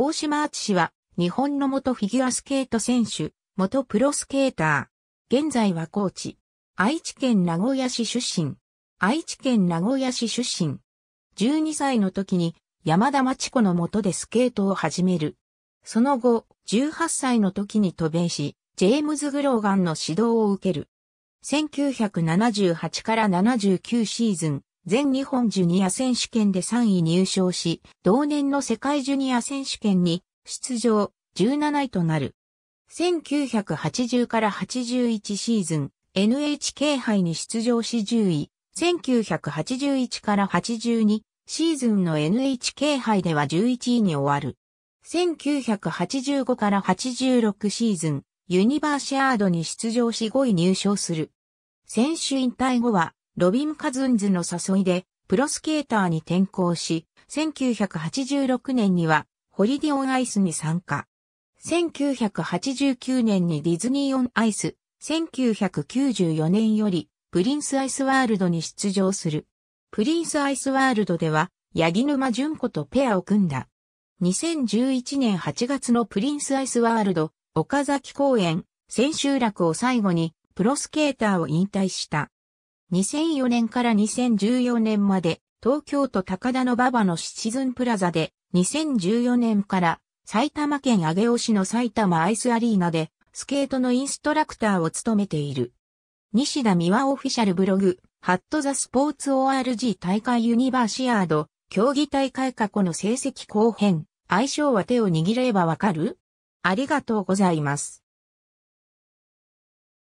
大島厚氏は、日本の元フィギュアスケート選手、元プロスケーター。現在はコーチ。愛知県名古屋市出身。愛知県名古屋市出身。12歳の時に山田町子の元でスケートを始める。その後、18歳の時に渡米し、ジェームズ・グローガンの指導を受ける。1978から79シーズン、全日本ジュニア選手権で3位入賞し、同年の世界ジュニア選手権に出場、17位となる。1980から81シーズン、NHK 杯に出場し10位、1981から82シーズンの NHK 杯では11位に終わる。1985から86シーズン、ユニバーシアードに出場し5位入賞する。選手引退後はロビン・カズンズの誘いで、プロスケーターに転向し、1986年には、ホリディオンアイスに参加。1989年にディズニーオンアイス、1994年より、プリンスアイスワールドに出場する。プリンスアイスワールドでは、八木沼純子とペアを組んだ。2011年8月のプリンスアイスワールド、岡崎公園、千秋楽を最後に、プロスケーターを引退した。2004年から2014年まで東京都高田の馬場のシチズンプラザで2014年から埼玉県上尾市の埼玉アイスアリーナでスケートのインストラクターを務めている。西田美和オフィシャルブログ、ハットザスポーツ ORG 大会ユニバーシアード、競技大会過去の成績後編、相性は手を握ればわかるありがとうございます。